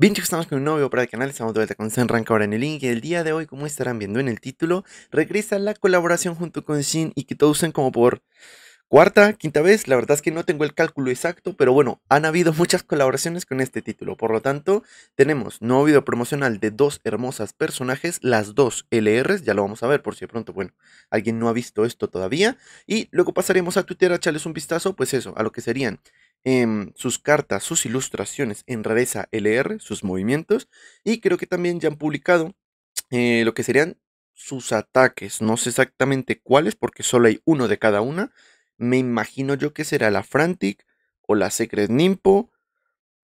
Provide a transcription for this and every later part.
Bien chicos, estamos con un nuevo para el canal, estamos de vuelta con San ahora en el link y el día de hoy, como estarán viendo en el título, regresa la colaboración junto con Shin y que usen como por cuarta, quinta vez, la verdad es que no tengo el cálculo exacto, pero bueno, han habido muchas colaboraciones con este título, por lo tanto, tenemos nuevo video promocional de dos hermosas personajes, las dos LRs, ya lo vamos a ver por si de pronto, bueno, alguien no ha visto esto todavía, y luego pasaremos a Twitter a echarles un vistazo, pues eso, a lo que serían Em, sus cartas, sus ilustraciones en rareza LR, sus movimientos, y creo que también ya han publicado eh, lo que serían sus ataques, no sé exactamente cuáles porque solo hay uno de cada una, me imagino yo que será la Frantic o la Secret Nimpo,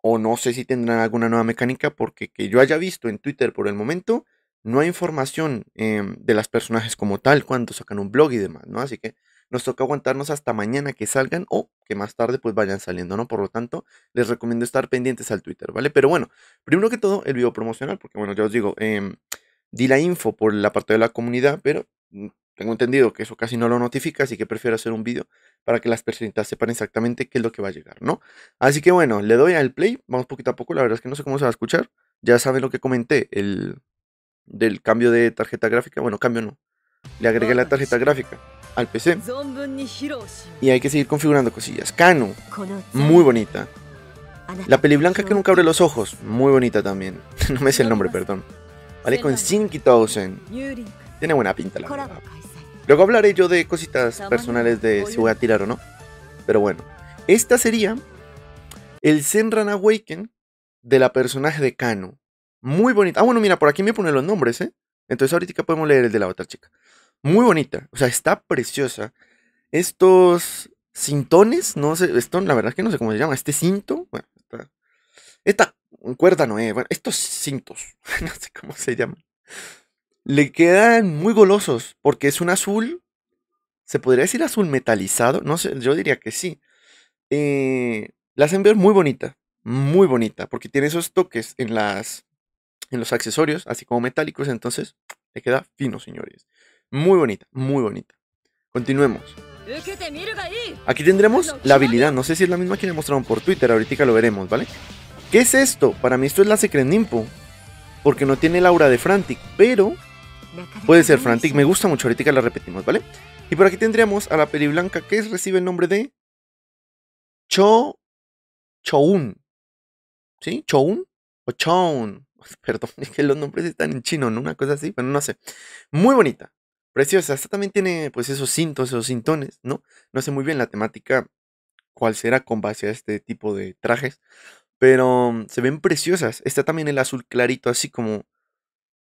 o no sé si tendrán alguna nueva mecánica porque que yo haya visto en Twitter por el momento, no hay información em, de las personajes como tal cuando sacan un blog y demás, ¿no? Así que nos toca aguantarnos hasta mañana que salgan o que más tarde pues vayan saliendo, ¿no? Por lo tanto, les recomiendo estar pendientes al Twitter, ¿vale? Pero bueno, primero que todo, el video promocional, porque bueno, ya os digo, em, di la info por la parte de la comunidad, pero mm, tengo entendido que eso casi no lo notifica, así que prefiero hacer un vídeo para que las personitas sepan exactamente qué es lo que va a llegar, ¿no? Así que bueno, le doy al play, vamos poquito a poco, la verdad es que no sé cómo se va a escuchar, ya saben lo que comenté, el del cambio de tarjeta gráfica, bueno, cambio no, le agregué la ah, tarjeta gráfica al PC. Y hay que seguir configurando cosillas. Kanu, muy bonita. La peli blanca que nunca abre los ojos, muy bonita también. no me sé el nombre, perdón. Vale, con 5000. Tiene buena pinta, la Luego hablaré yo de cositas personales de si voy a tirar o no. Pero bueno, esta sería el Senran Awaken de la personaje de Kanu Muy bonita. Ah, bueno, mira, por aquí me pone los nombres, ¿eh? Entonces ahorita podemos leer el de la otra chica muy bonita, o sea, está preciosa. Estos cintones, no sé, esto la verdad es que no sé cómo se llama, este cinto, bueno, esta, esta cuerda no bueno, estos cintos, no sé cómo se llaman, le quedan muy golosos porque es un azul, se podría decir azul metalizado, no sé, yo diría que sí. Eh, la hacen ver muy bonita, muy bonita, porque tiene esos toques en las en los accesorios, así como metálicos, entonces le queda fino, señores. Muy bonita, muy bonita. Continuemos. Aquí tendremos la habilidad, no sé si es la misma que le mostraron por Twitter, ahorita lo veremos, ¿vale? ¿Qué es esto? Para mí esto es la Secret Nimpo, porque no tiene el aura de Frantic, pero puede ser Frantic, me gusta mucho, ahorita la repetimos, ¿vale? Y por aquí tendríamos a la Periblanca que recibe el nombre de Cho... Choun, ¿sí? Choun o Choun, perdón, es que los nombres están en chino, en Una cosa así, pero no sé. Muy bonita. Preciosa, esta también tiene pues esos cintos, esos cintones, ¿no? No sé muy bien la temática cuál será con base a este tipo de trajes, pero mm, se ven preciosas. Está también el azul clarito, así como...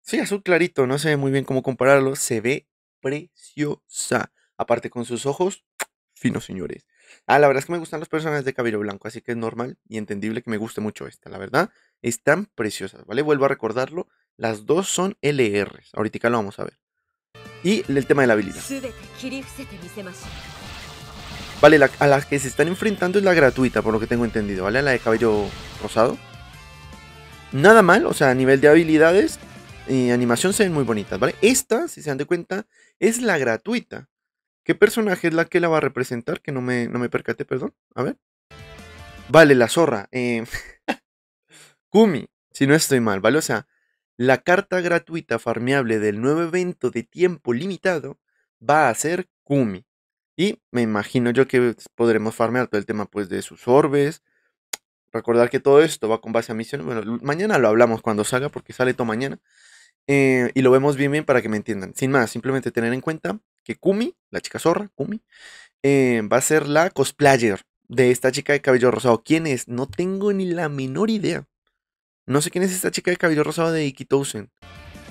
Sí, azul clarito, no sé muy bien cómo compararlo. Se ve preciosa. Aparte con sus ojos, finos señores. Ah, la verdad es que me gustan los personajes de cabello blanco, así que es normal y entendible que me guste mucho esta, la verdad. Están preciosas, ¿vale? Vuelvo a recordarlo, las dos son LRs, ahorita lo vamos a ver y el tema de la habilidad. Vale, a las que se están enfrentando es la gratuita, por lo que tengo entendido, ¿vale? La de cabello rosado. Nada mal, o sea, a nivel de habilidades y animación se ven muy bonitas, ¿vale? Esta, si se dan de cuenta, es la gratuita. ¿Qué personaje es la que la va a representar? Que no me, no me percaté, perdón. A ver. Vale, la zorra. Eh, Kumi, si no estoy mal, ¿vale? O sea, la carta gratuita farmeable del nuevo evento de tiempo limitado va a ser Kumi. Y me imagino yo que pues, podremos farmear todo el tema pues de sus orbes. Recordar que todo esto va con base a misiones. Bueno, mañana lo hablamos cuando salga porque sale todo mañana. Eh, y lo vemos bien bien para que me entiendan. Sin más, simplemente tener en cuenta que Kumi, la chica zorra, Kumi, eh, va a ser la cosplayer de esta chica de cabello rosado. ¿Quién es? No tengo ni la menor idea. No sé quién es esta chica de cabello rosado de Tosen,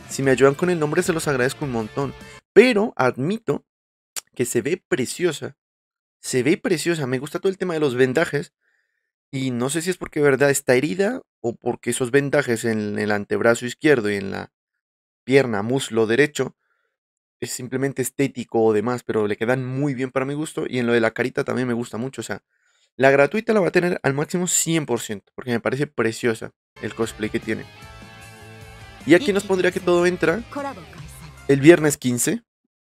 Si me ayudan con el nombre se los agradezco un montón. Pero admito que se ve preciosa. Se ve preciosa. Me gusta todo el tema de los vendajes. Y no sé si es porque verdad está herida o porque esos vendajes en el antebrazo izquierdo y en la pierna, muslo derecho es simplemente estético o demás, pero le quedan muy bien para mi gusto. Y en lo de la carita también me gusta mucho. O sea, la gratuita la va a tener al máximo 100%, porque me parece preciosa el cosplay que tiene. Y aquí nos pondría que todo entra el viernes 15,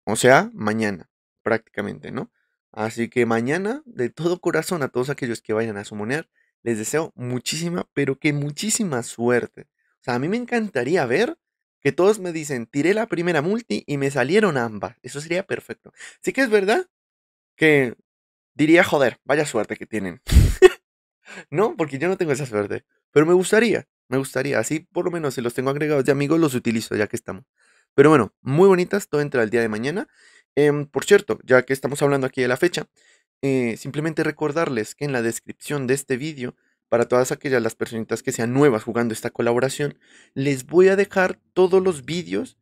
o sea, mañana, prácticamente, ¿no? Así que mañana, de todo corazón, a todos aquellos que vayan a sumonear, les deseo muchísima, pero que muchísima suerte. O sea, a mí me encantaría ver que todos me dicen, tiré la primera multi y me salieron ambas. Eso sería perfecto. Sí que es verdad que diría, joder, vaya suerte que tienen. no, porque yo no tengo esa suerte. Pero me gustaría, me gustaría. Así por lo menos si los tengo agregados de amigos, los utilizo ya que estamos. Pero bueno, muy bonitas, todo entra el día de mañana. Em, por cierto, ya que estamos hablando aquí de la fecha, eh, simplemente recordarles que en la descripción de este vídeo, para todas aquellas las personitas que sean nuevas jugando esta colaboración, les voy a dejar todos los vídeos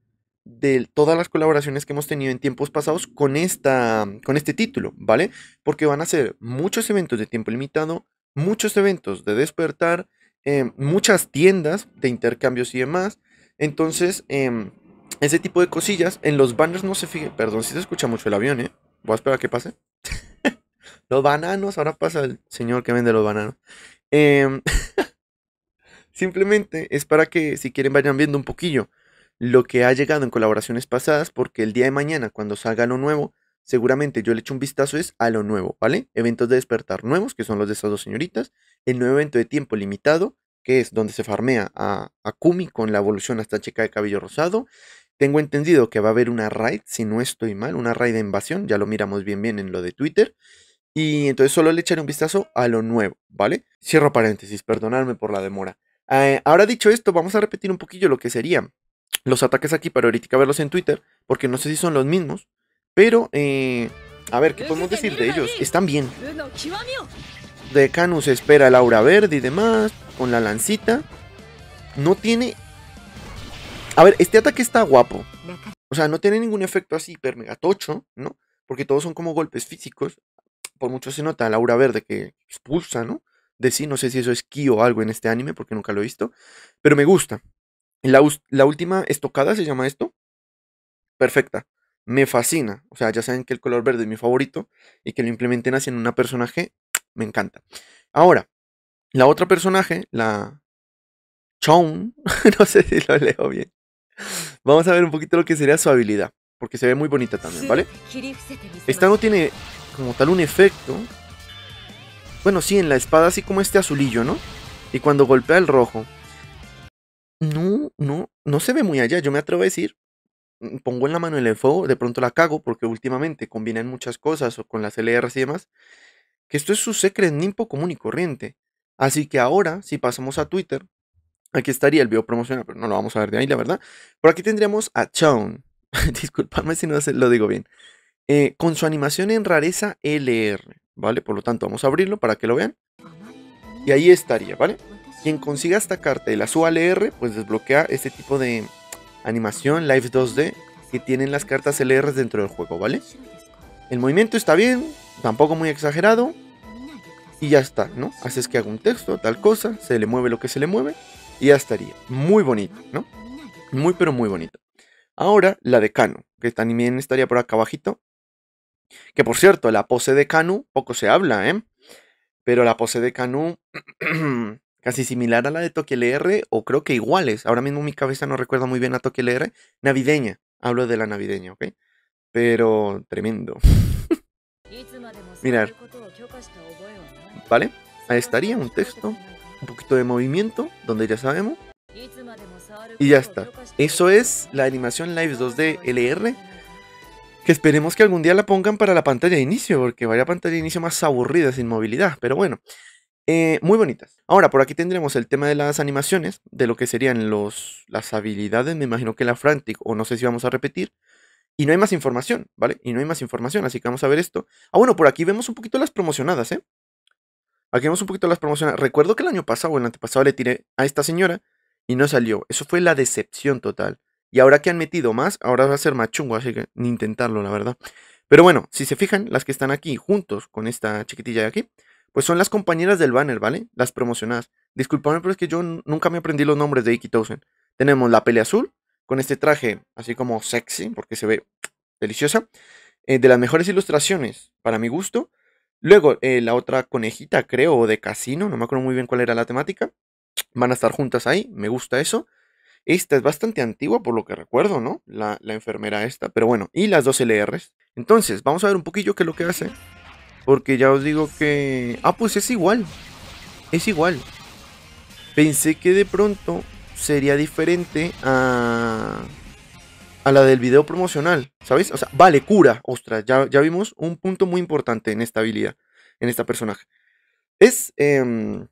de todas las colaboraciones que hemos tenido en tiempos pasados con, esta, mm, con este título, ¿vale? Porque van a ser muchos eventos de tiempo limitado, muchos eventos de despertar, em, muchas tiendas de intercambios y demás. Entonces, em, ese tipo de cosillas, en los banners no se fijen, perdón si se escucha mucho el avión, ¿eh? Voy a esperar a que pase. los bananos, ahora pasa el señor que vende los bananos. Em, simplemente es para que si quieren vayan viendo un poquillo lo que ha llegado en colaboraciones pasadas, porque el día de mañana, cuando salga lo nuevo, seguramente yo le echo un vistazo es a lo nuevo, ¿vale? Eventos de despertar nuevos, que son los de estas dos señoritas, el nuevo evento de tiempo limitado, que es donde se farmea a, a Kumi con la evolución hasta checa de cabello rosado. Tengo entendido que va a haber una raid, si no estoy mal, una raid de invasión, ya lo miramos bien bien en lo de Twitter. Y entonces solo le echaré un vistazo a lo nuevo, ¿vale? Cierro paréntesis, perdonadme por la demora. Eh, ahora dicho esto, vamos a repetir un poquillo lo que sería los ataques aquí para ahorita verlos en Twitter, porque no sé si son los mismos, pero eh, a ver, ¿qué podemos decir de ellos? Están bien. De Canus espera Laura verde y demás, con la lancita. No tiene... A ver, este ataque está guapo. O sea, no tiene ningún efecto así hiper megatocho ¿no? Porque todos son como golpes físicos. Por mucho se nota Laura verde que expulsa, ¿no? De sí, no sé si eso es ki o algo en este anime porque nunca lo he visto. Pero me gusta. La, última estocada, se llama esto. Perfecta. Me fascina. O sea, ya saben que el color verde es mi favorito y que lo implementen así en una personaje, me encanta. Ahora, la otra personaje, la Chon, no sé si lo leo bien. Vamos a ver un poquito lo que sería su habilidad, porque se ve muy bonita también, ¿vale? Esta no tiene como tal un efecto. Bueno, sí, en la espada así como este azulillo, ¿no? Y cuando golpea el rojo, no, no, no se ve muy allá. Yo me atrevo a decir, mm, pongo en la mano el enfoque, de pronto la cago porque últimamente combinan muchas cosas o con las LRs y demás, que esto es su secret nimpo común y corriente. Así que ahora, si pasamos a Twitter, aquí estaría el video promocional, pero no lo vamos a ver de ahí, la verdad. Por aquí tendríamos a Chown. disculpadme si no lo digo bien, eh, con su animación en rareza LR, ¿vale? Por lo tanto, vamos a abrirlo para que lo vean. Y ahí estaría, ¿vale? Quien consiga esta carta y la suba al e pues desbloquea este tipo de animación Live 2D que tienen las cartas LR e dentro del juego, ¿vale? El movimiento está bien, tampoco muy exagerado. Y ya está, ¿no? Haces que haga un texto, tal cosa, se le mueve lo que se le mueve y ya estaría. Muy bonito, ¿no? Muy pero muy bonito. Ahora la de Kanu. que también estaría por acá abajito. Que por cierto, la pose de Kanu poco se habla, ¿eh? Pero la pose de Kanu casi similar a la de Toque LR o creo que iguales. Ahora mismo mi cabeza no recuerda muy bien a Toque LR. Navideña, hablo de la navideña, ¿ok? Pero tremendo. Mirar. ¿Vale? Ahí estaría un texto, un poquito de movimiento, donde ya sabemos. Y ya está. Eso es la animación Live 2D LR. Que esperemos que algún día la pongan para la pantalla de inicio, porque vaya pantalla de inicio más aburrida sin movilidad. Pero bueno, eh, muy bonitas. Ahora, por aquí tendremos el tema de las animaciones, de lo que serían los, las habilidades, me imagino que la Frantic, o no sé si vamos a repetir. Y no hay más información, ¿vale? Y no hay más información, así que vamos a ver esto. Ah, bueno, por aquí vemos un poquito las promocionadas, ¿eh? Aquí vemos un poquito las promocionadas. Recuerdo que el año pasado o el antepasado le tiré a esta señora y no salió. Eso fue la decepción total. Y ahora que han metido más, ahora va a ser más chungo, así que ni intentarlo, la verdad. Pero bueno, si se fijan, las que están aquí juntos con esta chiquitilla de aquí, pues son las compañeras del banner, ¿vale? Las promocionadas. Disculpame, pero es que yo nunca me aprendí los nombres de Iki Tenemos la pelea azul, con este traje así como sexy, porque se ve deliciosa. Eh, de las mejores ilustraciones, para mi gusto. Luego, eh, la otra conejita, creo, o de casino, no me acuerdo muy bien cuál era la temática. Van a estar juntas ahí, me gusta eso. Esta es bastante antigua, por lo que recuerdo, ¿no? La, la enfermera esta, pero bueno, y las dos LRs. Entonces, vamos a ver un poquillo qué es lo que hace. Porque ya os digo que... Ah, pues es igual. Es igual. Pensé que de pronto sería diferente a... A la del video promocional, ¿sabéis? O sea, vale, cura. Ostras, ya, vimos un punto muy importante en esta habilidad, en esta personaje. Es em,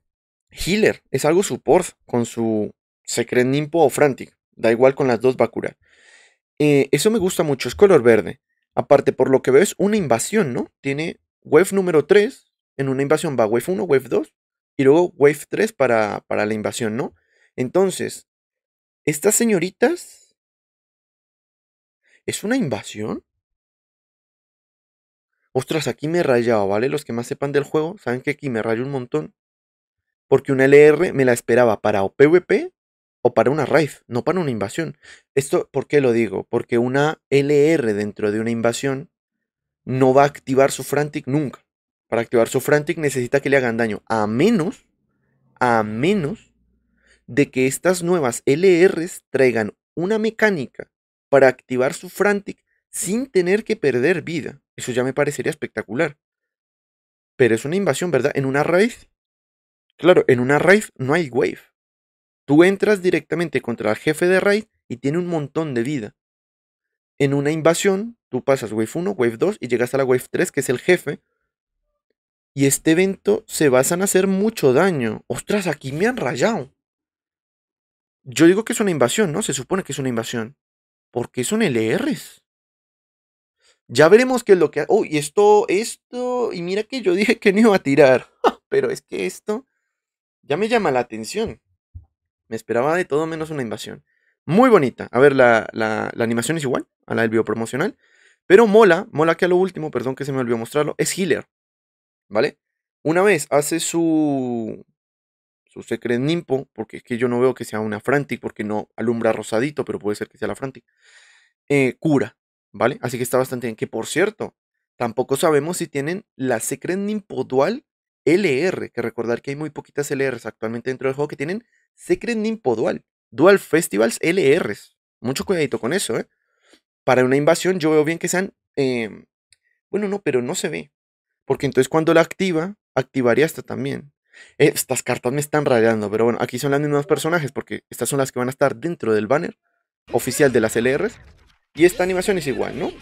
healer, es algo support con su Secret Nimpo o Frantic. Da igual con las dos a curar. Eh, eso me gusta mucho, es color verde. Aparte, por lo que veo, es una invasión, ¿no? Tiene Wave número 3, en una invasión va Wave 1, Wave 2 y luego Wave 3 para, para la invasión, ¿no? Entonces, estas señoritas... ¿Es una invasión? Ostras, aquí me he rayado, ¿vale? Los que más sepan del juego saben que aquí me rayo un montón. Porque una LR me la esperaba para o PvP o para una raid, no para una invasión. Esto, ¿por qué lo digo? Porque una LR dentro de una invasión no va a activar su frantic nunca. Para activar su frantic necesita que le hagan daño, a menos, a menos de que estas nuevas LRs traigan una mecánica para activar su frantic sin tener que perder vida. Eso ya me parecería espectacular. Pero es una invasión, ¿verdad? En una raíz. Claro, en una raíz no hay wave. Tú entras directamente contra el jefe de raid y tiene un montón de vida. En una invasión, tú pasas Wave 1, Wave 2 y llegas a la Wave 3, que es el jefe. Y este evento se basa en hacer mucho daño. Ostras, aquí me han rayado. Yo digo que es una invasión, ¿no? Se supone que es una invasión. Porque son LRs. Ya veremos qué es lo que... Oh, y esto, esto... Y mira que yo dije que no iba a tirar. Pero es que esto ya me llama la atención. Me esperaba de todo menos una invasión. Muy bonita. A ver, la, animación es igual a la del video promocional. Pero mola, mola que a lo último, perdón que se me olvidó mostrarlo, es healer. ¿Vale? Una vez hace su. Su Secret Nimpo, porque es que yo no veo que sea una Frantic, porque no alumbra rosadito, pero puede ser que sea la Frantic. Eh, cura, ¿vale? Así que está bastante bien. Que por cierto, tampoco sabemos si tienen la Secret Nimpo Dual LR, que recordar que hay muy poquitas LRs actualmente dentro del juego que tienen Secret Nimpo Dual. Dual Festivals LRs. Mucho cuidadito con eso, ¿eh? Para una invasión yo veo bien que sean... Em, bueno, no, pero no se ve. Porque entonces cuando la activa, activaría esta también. Estas cartas me están rayando, pero bueno, aquí son las mismas personajes porque estas son las que van a estar dentro del banner oficial de las LRs. Y esta animación es igual, ¿no?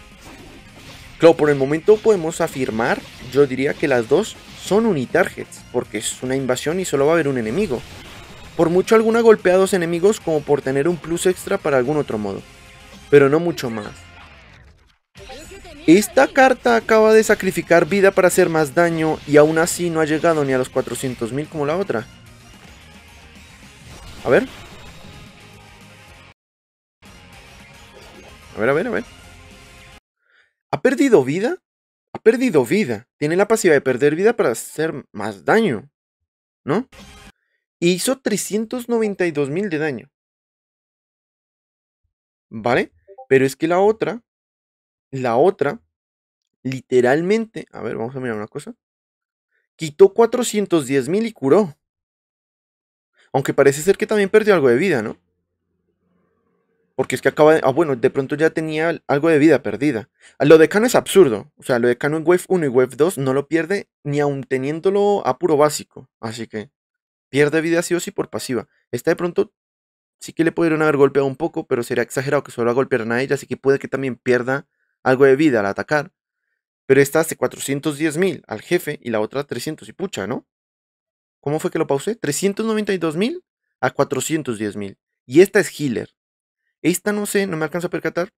Claro, por el momento podemos afirmar, yo diría que las dos son unitargets, porque es una invasión y solo va a haber un enemigo. Por mucho alguna golpea a dos enemigos como por tener un plus extra para algún otro modo, pero no mucho más. Esta carta acaba de sacrificar vida para hacer más daño y aún así no ha llegado ni a los 400.000 como la otra. A ver. A ver, a ver, a ver. ¿Ha perdido vida? Ha perdido vida. Tiene la pasiva de perder vida para hacer más daño. ¿No? y hizo 392.000 mil de daño. ¿Vale? Pero es que la otra, la otra, literalmente, a ver, vamos a mirar una cosa, quitó 410.000 mil y curó. Aunque parece ser que también perdió algo de vida, ¿no? Porque es que acaba de... Ah, bueno, de pronto ya tenía algo de vida perdida. Lo de Kano es absurdo. O sea, lo de Kano en Wave 1 y Wave 2 no lo pierde ni aun teniéndolo a puro básico. Así que pierde vida sí o sí por pasiva. está de pronto sí que le pudieron haber golpeado un poco, pero sería exagerado que solo golpearan a ella, así que puede que también pierda algo de vida al atacar. Pero esta hace 410 mil al jefe y la otra 300 y pucha, ¿no? ¿Cómo fue que lo pausé? 392 mil a 410 mil. Y esta es healer. Esta no sé, no me alcanza a percatar.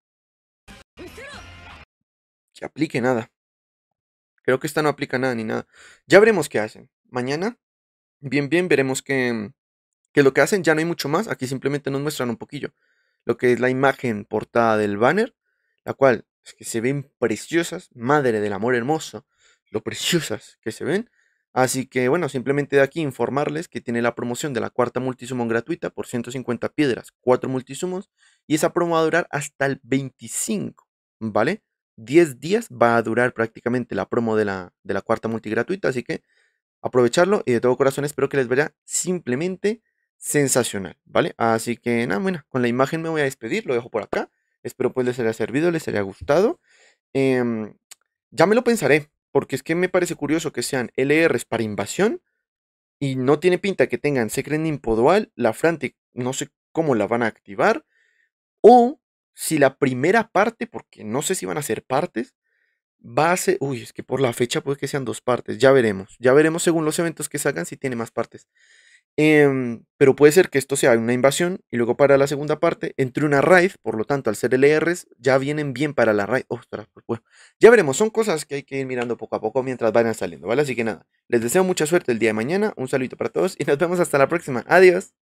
Que aplique nada. Creo que esta no aplica nada ni nada. Ya veremos qué hacen. Mañana bien, bien, veremos que, que lo que hacen ya no hay mucho más. Aquí simplemente nos muestran un poquillo lo que es la imagen portada del banner, la cual es que se ven preciosas, madre del amor hermoso, lo preciosas que se ven. Así que bueno, simplemente de aquí informarles que tiene la promoción de la cuarta multisumón gratuita por 150 piedras, 4 multisumos, y esa promo va a durar hasta el 25, ¿vale? 10 días va a durar prácticamente la promo de la, de la cuarta multigratuita, así que aprovecharlo y de todo corazón espero que les vaya simplemente sensacional, ¿vale? Así que nada, bueno, con la imagen me voy a despedir, lo dejo por acá. Espero pues les haya servido, les haya gustado. Em, ya me lo pensaré, porque es que me parece curioso que sean LRs para invasión y no tiene pinta que tengan Secret Dual, la Frantic, no sé cómo la van a activar, o si la primera parte, porque no sé si van a ser partes, base, uy, es que por la fecha puede que sean dos partes, ya veremos, ya veremos según los eventos que sacan si tiene más partes. Em, pero puede ser que esto sea una invasión y luego para la segunda parte entre una raid, por lo tanto al ser LRs ya vienen bien para la raid. Ostras, pues ya veremos, son cosas que hay que ir mirando poco a poco mientras vayan saliendo, ¿vale? Así que nada, les deseo mucha suerte el día de mañana, un saludo para todos y nos vemos hasta la próxima. Adiós.